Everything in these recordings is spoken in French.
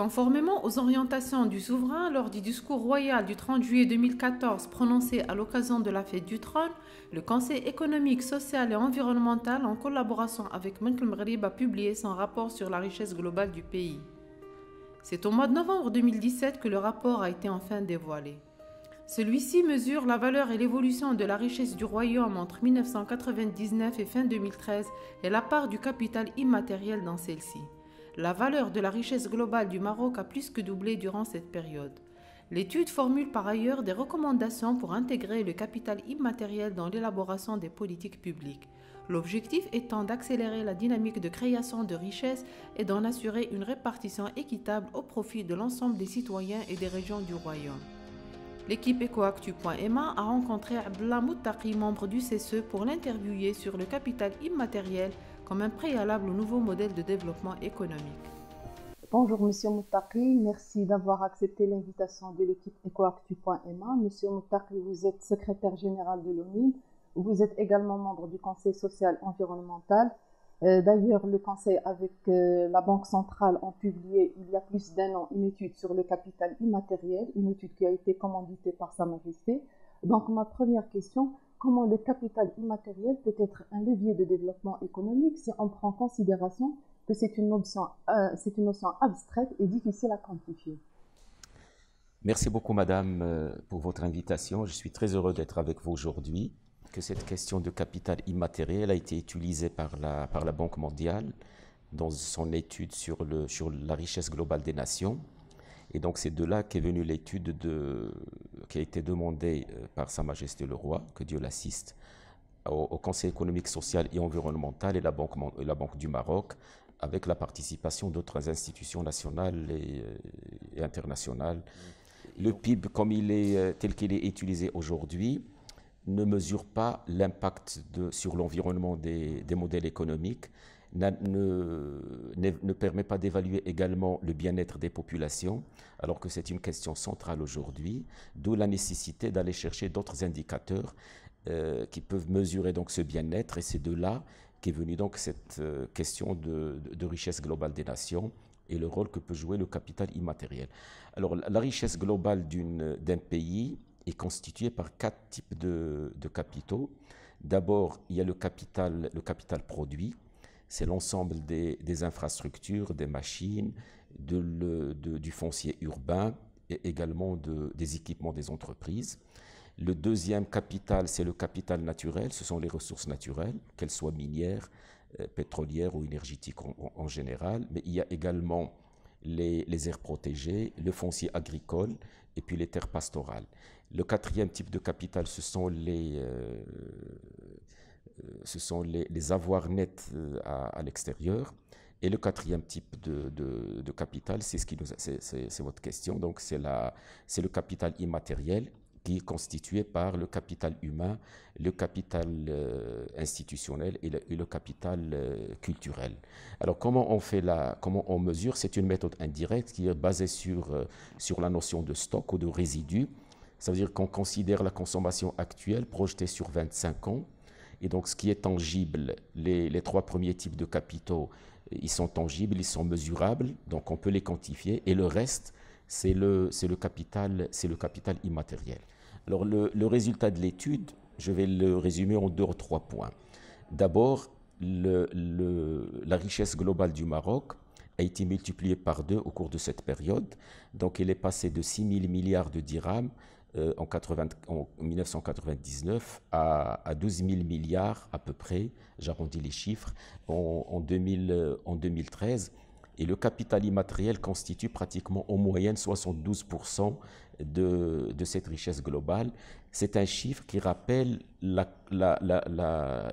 Conformément aux orientations du souverain lors du discours royal du 30 juillet 2014 prononcé à l'occasion de la fête du trône, le Conseil économique, social et environnemental, en collaboration avec Montgomery, a publié son rapport sur la richesse globale du pays. C'est au mois de novembre 2017 que le rapport a été enfin dévoilé. Celui-ci mesure la valeur et l'évolution de la richesse du royaume entre 1999 et fin 2013 et la part du capital immatériel dans celle-ci. La valeur de la richesse globale du Maroc a plus que doublé durant cette période. L'étude formule par ailleurs des recommandations pour intégrer le capital immatériel dans l'élaboration des politiques publiques, l'objectif étant d'accélérer la dynamique de création de richesses et d'en assurer une répartition équitable au profit de l'ensemble des citoyens et des régions du royaume. L'équipe Ecoactu.ma a rencontré Abdullah Moutaki, membre du CSE, pour l'interviewer sur le capital immatériel comme un préalable au nouveau modèle de développement économique. Bonjour Monsieur Moutaki, merci d'avoir accepté l'invitation de l'équipe EcoActu.ma. Monsieur Moutaki, vous êtes secrétaire général de l'ONU, vous êtes également membre du Conseil social environnemental. Euh, d'ailleurs, le Conseil avec euh, la Banque centrale ont publié il y a plus d'un an une étude sur le capital immatériel, une étude qui a été commanditée par Sa Majesté. Donc ma première question, comment le capital immatériel peut être un levier de développement économique si on prend en considération que c'est une, notion, euh, une notion abstraite et difficile à quantifier Merci beaucoup, Madame, euh, pour votre invitation. Je suis très heureux d'être avec vous aujourd'hui, que cette question de capital immatériel a été utilisée par la, par la Banque mondiale dans son étude sur, le, sur la richesse globale des nations. Et donc c'est de là qu'est venue l'étude de, qui a été demandée euh, par Sa Majesté le Roi, que Dieu l'assiste, au, Conseil économique, social et environnemental et la Banque, la Banque du Maroc, avec la participation d'autres institutions nationales et, euh, internationales. Le PIB, comme il est, euh, tel qu'il est utilisé aujourd'hui, ne mesure pas l'impact sur l'environnement des, des modèles économiques ne, ne, permet pas d'évaluer également le bien-être des populations, alors que c'est une question centrale aujourd'hui, d'où la nécessité d'aller chercher d'autres indicateurs euh, qui peuvent mesurer donc ce bien-être, et c'est de là qu'est venue donc cette euh, question de, richesse globale des nations et le rôle que peut jouer le capital immatériel. Alors la richesse globale d'un pays est constituée par quatre types de, capitaux. D'abord, il y a le capital, le capital produit, c'est l'ensemble des, infrastructures, des machines, du foncier urbain et également des équipements des entreprises. Le deuxième capital, c'est le capital naturel, ce sont les ressources naturelles, qu'elles soient minières, euh, pétrolières ou énergétiques en, général, mais il y a également les, aires protégées, le foncier agricole et puis les terres pastorales. Le quatrième type de capital, ce sont les, euh, ce sont les, avoirs nets euh, à, l'extérieur. Et le quatrième type de, capital, c'est ce qui c'est, votre question. Donc c'est le capital immatériel qui est constitué par le capital humain, le capital euh, institutionnel et le, capital euh, culturel. Alors comment on fait comment on mesure C'est une méthode indirecte qui est basée sur sur la notion de stock ou de résidu. Ça veut dire qu'on considère la consommation actuelle projetée sur 25 ans et donc ce qui est tangible, les, trois premiers types de capitaux, euh, ils sont tangibles, ils sont mesurables, donc on peut les quantifier. Et le reste, c'est le, le, capital, le capital immatériel. Alors le, résultat de l'étude, je vais le résumer en deux ou trois points. D'abord, la richesse globale du Maroc a été multipliée par deux au cours de cette période. Donc elle est passée de 6 000 milliards de dirhams euh, en, 80, 1999 à, 12 000 milliards à peu près, j'arrondis les chiffres, en, 2000, en 2013. Euh, Et le capital immatériel constitue pratiquement en moyenne 72% de, de, cette richesse globale. C'est un chiffre qui rappelle la, la, la,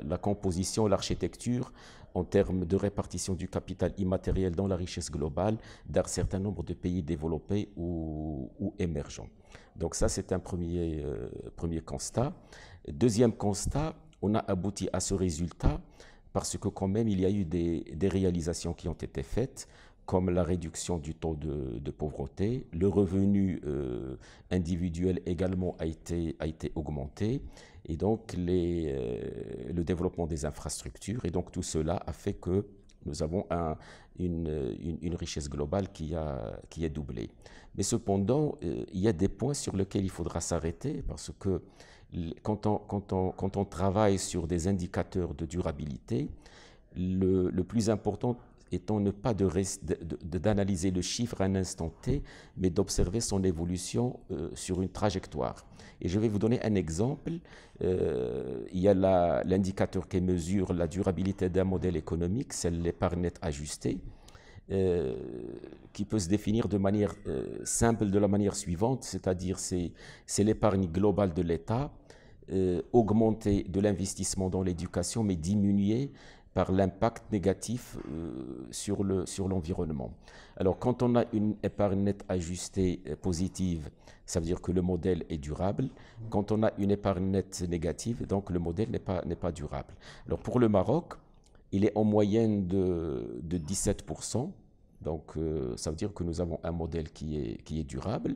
la composition, l'architecture en termes de répartition du capital immatériel dans la richesse globale d'un certain nombre de pays développés ou, émergents. Donc ça, c'est un premier, euh, premier constat. Deuxième constat, on a abouti à ce résultat parce que quand même, il y a eu des, réalisations qui ont été faites comme la réduction du taux de, pauvreté. Le revenu euh, individuel également a été, a été augmenté et donc euh, le développement des infrastructures. Et donc tout cela a fait que nous avons une, richesse globale qui a, qui doublé. Mais cependant, euh, il y a des points sur lesquels il faudra s'arrêter parce que quand on, quand, travaille sur des indicateurs de durabilité, le, le plus important étant ne pas d'analyser le chiffre à un instant T, mais d'observer son évolution euh, sur une trajectoire. Et je vais vous donner un exemple. Euh, il y a l'indicateur qui mesure la durabilité d'un modèle économique, c'est l'épargne nette ajustée, euh, qui peut se définir de manière simple de la manière suivante, c'est-à-dire c'est l'épargne globale de l'État. augmentée de l'investissement dans l'éducation, mais diminuée par l'impact négatif euh, sur l'environnement. Le, sur Alors quand on a une épargne nette ajustée euh, positive, ça veut dire que le modèle est durable. Quand on a une épargne nette négative, donc le modèle n'est pas, pas durable. Alors pour le Maroc, il est en moyenne de, de 17%. Donc euh, ça veut dire que nous avons un modèle qui est, qui est durable.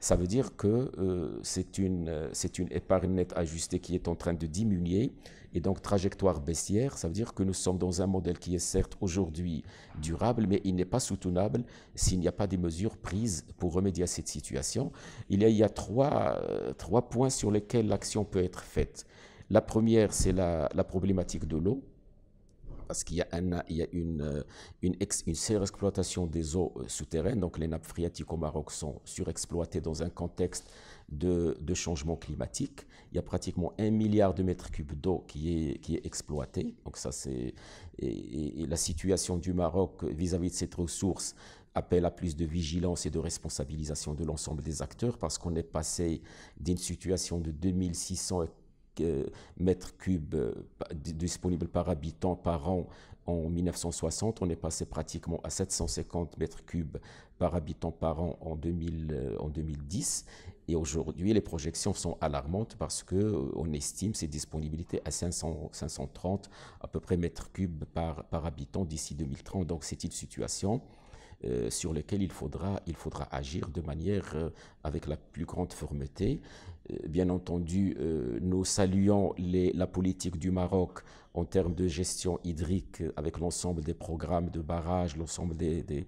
ça veut dire que euh, c'est une, euh, une, épargne nette ajustée qui est en train de diminuer. Et donc, trajectoire baissière, ça veut dire que nous sommes dans un modèle qui est certes aujourd'hui durable, mais il n'est pas soutenable s'il n'y a pas des mesures prises pour remédier à cette situation. Il y a, il euh, trois, points sur lesquels l'action peut être faite. La première, c'est la problématique de l'eau parce qu'il y a, une, euh, une, ex, surexploitation des eaux euh, souterraines. Donc les nappes phréatiques au Maroc sont surexploitées dans un contexte de, changement climatique. Il y a pratiquement un milliard de mètres cubes d'eau qui est, qui est exploité. Donc ça, c'est la situation du Maroc vis-à-vis de cette ressource appelle à plus de vigilance et de responsabilisation de l'ensemble des acteurs parce qu'on est passé d'une situation de 2600 mètres cubes euh, disponibles par habitant par an en 1960. On est passé pratiquement à 750 mètres cubes par habitant par an en, 2010. Euh, Et aujourd'hui, les projections sont alarmantes parce qu'on euh, estime ces disponibilités à 530 à peu près mètres cubes par, par habitant d'ici 2030. Donc c'est une situation sur laquelle il faudra, il faudra agir de manière avec la plus grande fermeté. Euh, bien entendu, euh, nous saluons la politique du Maroc en termes de gestion hydrique euh, avec l'ensemble des programmes de barrages, l'ensemble des,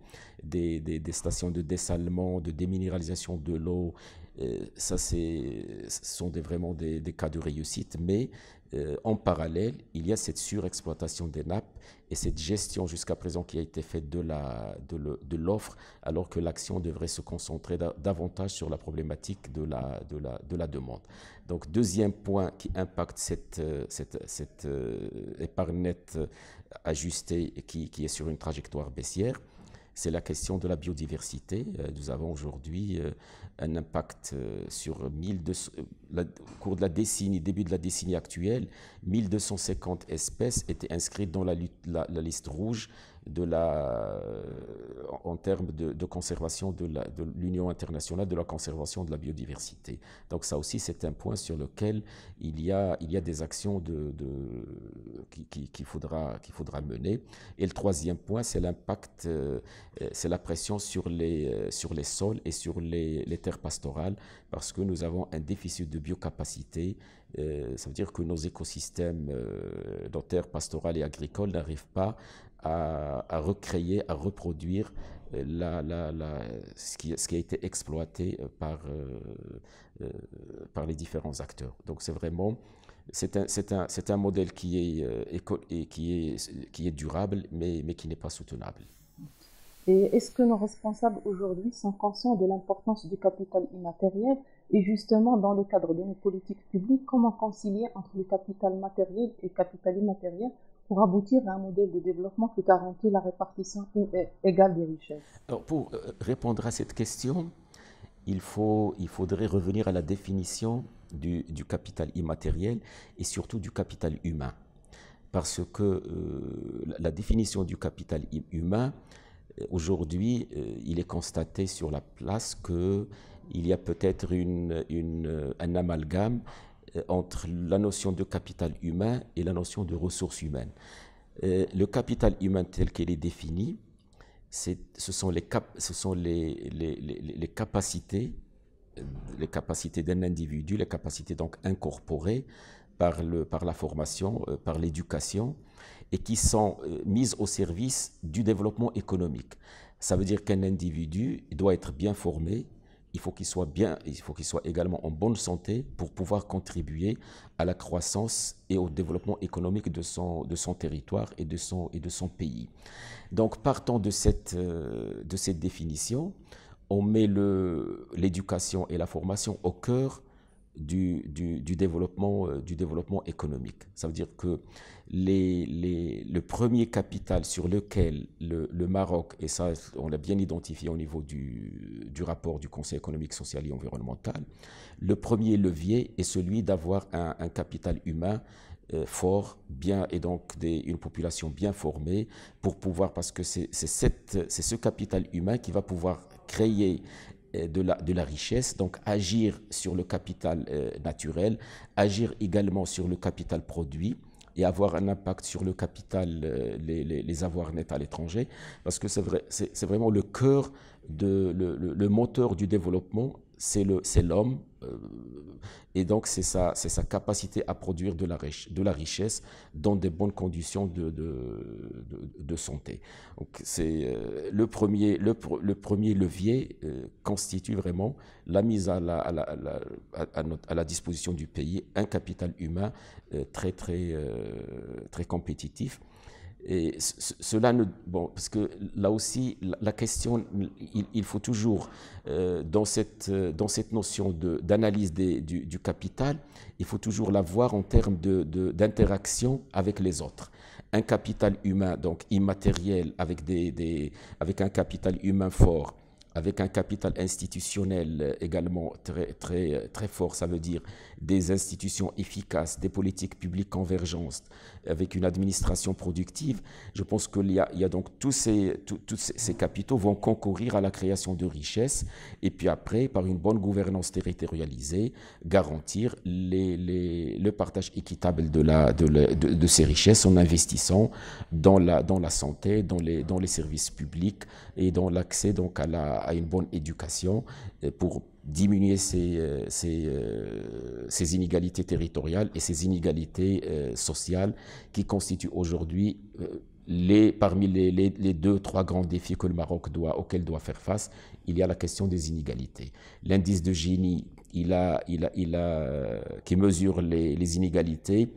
stations de dessalement, de déminéralisation de l'eau, euh, ça, ce sont des, vraiment des, cas de réussite, mais euh, en parallèle, il y a cette surexploitation des nappes et cette gestion jusqu'à présent qui a été faite de l'offre, de alors que l'action devrait se concentrer davantage sur la problématique de la, de la demande. Donc, deuxième point qui impacte cette, euh, cette, cette épargne nette ajustée qui est sur une trajectoire baissière, c'est la question de la biodiversité. Euh, nous avons aujourd'hui euh, un impact euh, sur 1200, au cours de la décennie, début de la décennie actuelle, 1250 espèces étaient inscrites dans la liste rouge de la, euh, en termes de, de conservation de l'Union internationale de la conservation de la biodiversité. Donc ça aussi, c'est un point sur lequel il y a, il y a des actions de, qu'il qui, faudra, qu'il faudra mener. Et le troisième point, c'est l'impact, euh, euh, c'est la pression sur les, sur les sols et sur les, terres pastorales, parce que nous avons un déficit de biocapacité ça veut dire que nos écosystèmes, de terres pastorales et agricoles n'arrivent pas à, recréer, à reproduire euh, ce, qui, a été exploité euh, euh, par, les différents acteurs. Donc c'est vraiment, c'est un, modèle qui est, qui est, durable, mais, mais qui n'est pas soutenable. Et est-ce que nos responsables aujourd'hui sont conscients de l'importance du capital immatériel et justement, dans le cadre de nos politiques publiques, comment concilier entre le capital matériel et le capital immatériel pour aboutir à un modèle de développement qui garantit la répartition égale des richesses pour euh, répondre à cette question, il, faut, il faudrait revenir à la définition du, capital immatériel et surtout du capital humain. Parce que euh, la définition du capital humain, euh, aujourd'hui, il est constaté sur la place qu'il y a peut-être un amalgame euh, entre la notion de capital humain et la notion de ressources humaines. Euh, le capital humain tel qu'il est défini, ce sont, les, ce sont les, les, capacités euh, les capacités d'un individu, les capacités donc incorporées par, le, par la formation, par l'éducation, et qui sont mises au service du développement économique. Ça veut dire qu'un individu doit être bien formé, il faut qu'il soit bien, il faut qu'il soit également en bonne santé pour pouvoir contribuer à la croissance et au développement économique de son, de son territoire et de son, et de son pays. Donc partant de cette, euh, de cette définition, on met l'éducation et la formation au cœur du, du, développement, euh, du développement économique. Ça veut dire que les, le premier capital sur lequel le, Maroc, et ça on l'a bien identifié au niveau du, rapport du Conseil économique, social et environnemental, le premier levier est celui d'avoir un, capital humain euh, fort, bien, et donc une population bien formée pour pouvoir, parce que c'est ce capital humain qui va pouvoir créer euh, de la, de la, richesse, donc agir sur le capital euh, naturel, agir également sur le capital produit, et avoir un impact sur le capital, euh, les, avoirs nets à l'étranger, parce que c'est vrai, vraiment le cœur, de, le moteur du développement c'est l'homme, euh, et donc c'est sa, sa, capacité à produire de la, de la, richesse dans des bonnes conditions de, de, de santé. c'est euh, le, premier, le, premier levier euh, constitue vraiment la mise à la, à, la, à, à la, disposition du pays un capital humain très, très, très compétitif. Et cela ne, bon, parce que là aussi, la, question, il, faut toujours, euh, dans, cette, euh, dans cette notion d'analyse du, capital, il faut toujours la voir en termes d'interaction de, avec les autres. Un capital humain, donc immatériel, avec, des, des, avec un capital humain fort, avec un capital institutionnel également très, très, très fort, ça veut dire des institutions efficaces, des politiques publiques convergentes, avec une administration productive. Je pense que y, a donc tous ces, tous ces capitaux vont concourir à la création de richesses et puis après, par une bonne gouvernance territorialisée, garantir les, le partage équitable de, de, ces richesses en investissant dans la, dans la santé, dans les, dans les services publics et dans l'accès donc à, la, à une bonne éducation euh, pour diminuer ces, euh, euh, ces, inégalités territoriales et ces inégalités euh, sociales qui constituent aujourd'hui les, parmi les, les, les, deux, trois grands défis que le Maroc doit, auxquels doit faire face, il y a la question des inégalités. L'indice de Gini, il a, il a, il a, qui mesure les, les inégalités,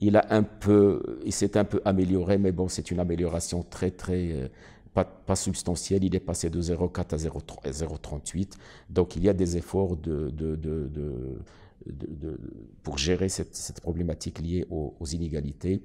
il a un peu, il s'est un peu amélioré, mais bon, c'est une amélioration très, très pas, substantiel. Il est passé de 0,4 à 0,38. Donc il y a des efforts pour gérer cette, problématique liée aux, inégalités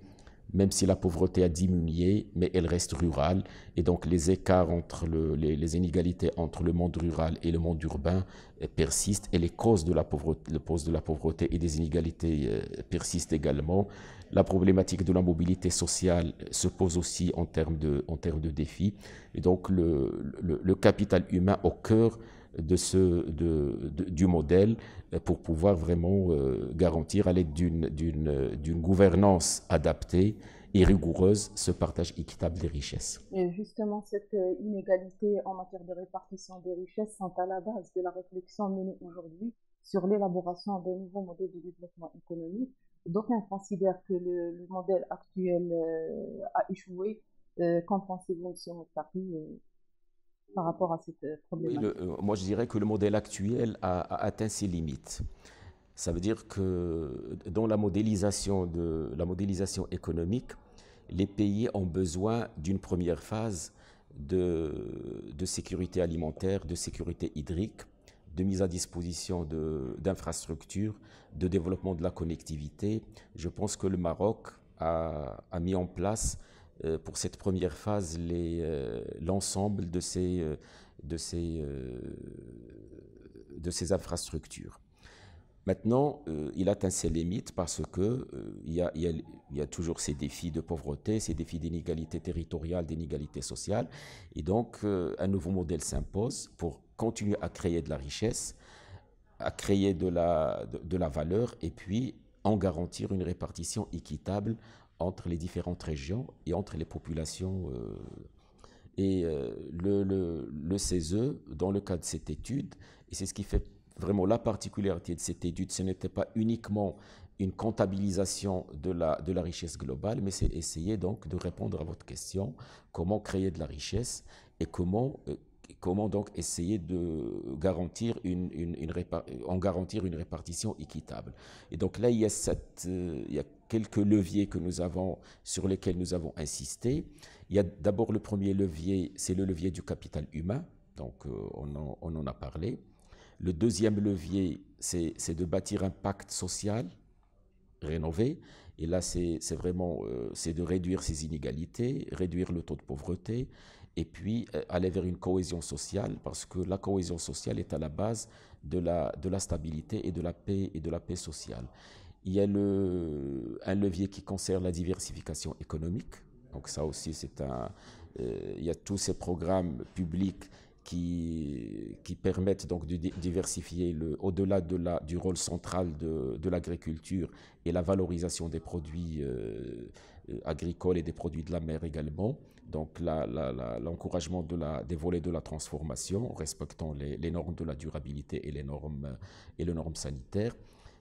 même si la pauvreté a diminué, mais elle reste rurale. Et donc les écarts entre les, inégalités entre le monde rural et le monde urbain eh, persistent et les causes de la pauvreté, les causes de la pauvreté et des inégalités eh, persistent également. La problématique de la mobilité sociale se pose aussi en termes de, en termes de défis. Et donc le, capital humain au cœur de ce, du modèle euh, pour pouvoir vraiment euh, garantir à l'aide euh, d'une gouvernance adaptée et rigoureuse ce partage équitable des richesses. Et justement, cette inégalité en matière de répartition des richesses sont à la base de la réflexion menée aujourd'hui sur l'élaboration d'un nouveau modèle de développement économique D'aucuns on que le, modèle actuel euh, a échoué. Euh, Qu'en pensez-vous, euh, par rapport à cette euh, problématique Moi, je dirais que le modèle actuel a, atteint ses limites. Ça veut dire que dans la modélisation, de, la modélisation économique, les pays ont besoin d'une première phase de sécurité alimentaire, de sécurité hydrique, de mise à disposition d'infrastructures, de, développement de la connectivité. Je pense que le Maroc a, mis en place euh, pour cette première phase euh, l'ensemble de euh, de, de ces infrastructures. Maintenant, euh, il atteint ses limites parce que euh, il y, a, toujours ces défis de pauvreté, ces défis d'inégalité territoriale, d'inégalité sociale, et donc euh, un nouveau modèle s'impose pour continuer à créer de la richesse, à créer de la, de, la valeur, et puis en garantir une répartition équitable entre les différentes régions et entre les populations. et le, le, le CESE, dans le cadre de cette étude, et c'est ce qui fait vraiment la particularité de cette étude, ce n'était pas uniquement une comptabilisation de la, richesse globale, mais c'est essayer donc de répondre à votre question, comment créer de la richesse et comment, euh, donc essayer de garantir une, garantir une répartition équitable. Et donc là, il y a, euh, il y a quelques leviers que nous avons, sur lesquels nous avons insisté. Il y a d'abord le premier levier, c'est le levier du capital humain, donc euh, on en a parlé. Le deuxième levier, c'est de bâtir un pacte social rénové. Et là, c'est vraiment euh, c'est de réduire ces inégalités, réduire le taux de pauvreté, et puis euh, aller vers une cohésion sociale, parce que la cohésion sociale est à la base de la, de la stabilité et de la paix et de la paix sociale. Il y a le, un levier qui concerne la diversification économique. Donc ça aussi, c'est un, euh, il y a tous ces programmes publics qui, qui permettent donc de diversifier au-delà de la, du rôle central de, de l'agriculture et la valorisation des produits euh, euh, agricoles et des produits de la mer également. Donc l'encouragement de la, des volets de la transformation respectant les, normes de la durabilité et les normes, et les normes sanitaires.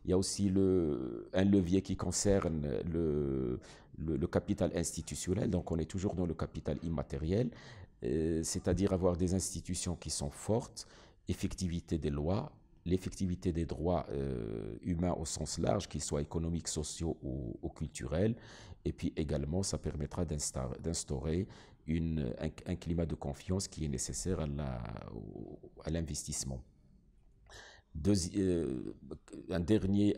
Il y a aussi le, un levier qui concerne le, le, capital institutionnel, donc on est toujours dans le capital immatériel, euh, c'est-à-dire avoir des institutions qui sont fortes, effectivité des lois, l'effectivité des droits euh, humains au sens large, qu'ils soient économiques, sociaux ou, culturels. Et puis également, ça permettra d'instaurer un, climat de confiance qui est nécessaire à l'investissement. un dernier,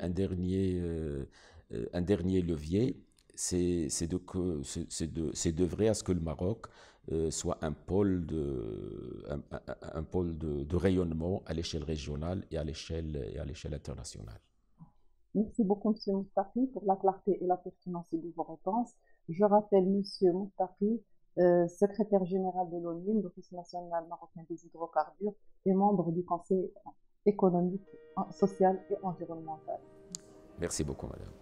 levier, c'est de, de, de, vrai à ce que le Maroc euh, soit un pôle de, un, pôle de, rayonnement à l'échelle régionale et à l'échelle, internationale. Merci beaucoup, M. Moustaki, pour la clarté et la pertinence de vos réponses. Je rappelle M. Moustaki, euh, secrétaire général de l'ONU, l'Office national marocain des hydrocarbures, et membre du Conseil économique, social et environnemental. Merci beaucoup, madame.